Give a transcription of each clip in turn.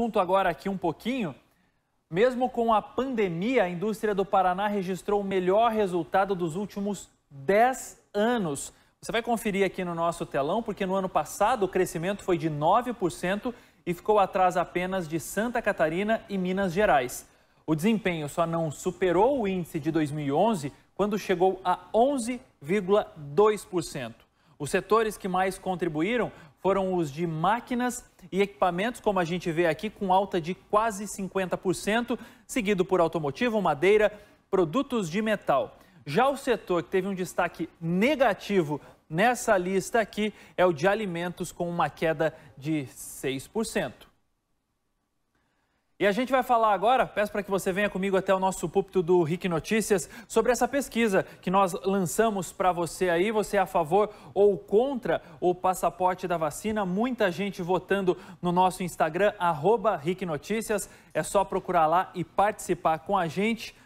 assunto agora aqui um pouquinho. Mesmo com a pandemia, a indústria do Paraná registrou o melhor resultado dos últimos 10 anos. Você vai conferir aqui no nosso telão, porque no ano passado o crescimento foi de 9% e ficou atrás apenas de Santa Catarina e Minas Gerais. O desempenho só não superou o índice de 2011, quando chegou a 11,2%. Os setores que mais contribuíram foram os de máquinas e equipamentos, como a gente vê aqui, com alta de quase 50%, seguido por automotivo, madeira, produtos de metal. Já o setor que teve um destaque negativo nessa lista aqui é o de alimentos, com uma queda de 6%. E a gente vai falar agora, peço para que você venha comigo até o nosso púlpito do RIC Notícias, sobre essa pesquisa que nós lançamos para você aí. Você é a favor ou contra o passaporte da vacina? Muita gente votando no nosso Instagram, arroba RIC Notícias. É só procurar lá e participar com a gente.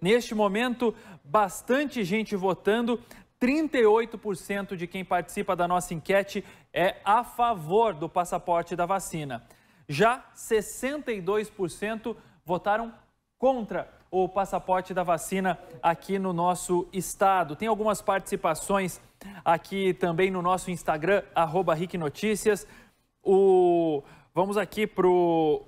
Neste momento, bastante gente votando. 38% de quem participa da nossa enquete é a favor do passaporte da vacina. Já 62% votaram contra o passaporte da vacina aqui no nosso estado. Tem algumas participações aqui também no nosso Instagram, arroba Rick Notícias. O... Vamos aqui para o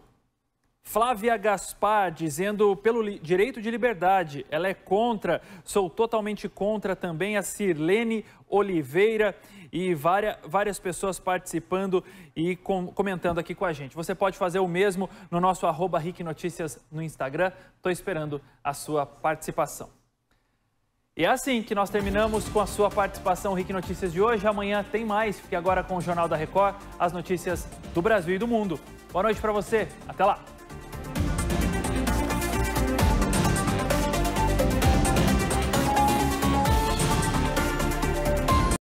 Flávia Gaspar dizendo pelo direito de liberdade, ela é contra, sou totalmente contra também a Sirlene Oliveira e várias, várias pessoas participando e com, comentando aqui com a gente. Você pode fazer o mesmo no nosso arroba Rick Notícias no Instagram. Estou esperando a sua participação. E é assim que nós terminamos com a sua participação Rick Notícias de hoje. Amanhã tem mais. Fique agora com o Jornal da Record, as notícias do Brasil e do mundo. Boa noite para você. Até lá.